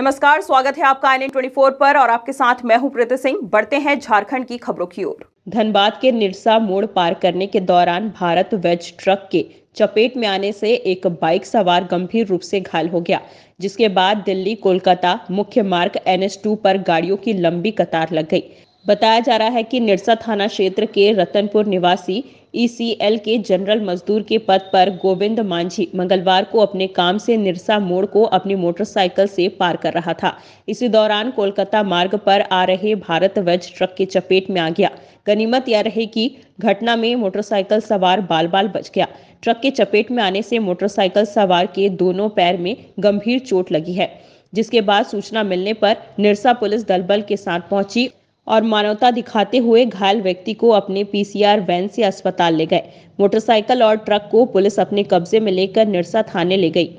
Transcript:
नमस्कार स्वागत है आपका आई ट्वेंटी फोर पर और आपके साथ मैं हूं प्रीति सिंह बढ़ते हैं झारखंड की खबरों की ओर धनबाद के निरसा मोड़ पार करने के दौरान भारत वेज ट्रक के चपेट में आने से एक बाइक सवार गंभीर रूप से घायल हो गया जिसके बाद दिल्ली कोलकाता मुख्य मार्ग एन पर गाड़ियों की लंबी कतार लग गई बताया जा रहा है कि निरसा थाना क्षेत्र के रतनपुर निवासी ईसीएल e के जनरल मजदूर के पद पर गोविंद मांझी मंगलवार को अपने काम से निरसा मोड़ को अपनी मोटरसाइकिल से पार कर रहा था इसी दौरान कोलकाता मार्ग पर आ रहे भारत वज ट्रक की चपेट में आ गया गनीमत यह रहे कि घटना में मोटरसाइकिल सवार बाल बाल बच गया ट्रक के चपेट में आने से मोटरसाइकिल सवार के दोनों पैर में गंभीर चोट लगी है जिसके बाद सूचना मिलने पर निरसा पुलिस दल बल के साथ पहुंची और मानवता दिखाते हुए घायल व्यक्ति को अपने पीसीआर वैन से अस्पताल ले गए मोटरसाइकिल और ट्रक को पुलिस अपने कब्जे में लेकर निरसा थाने ले गई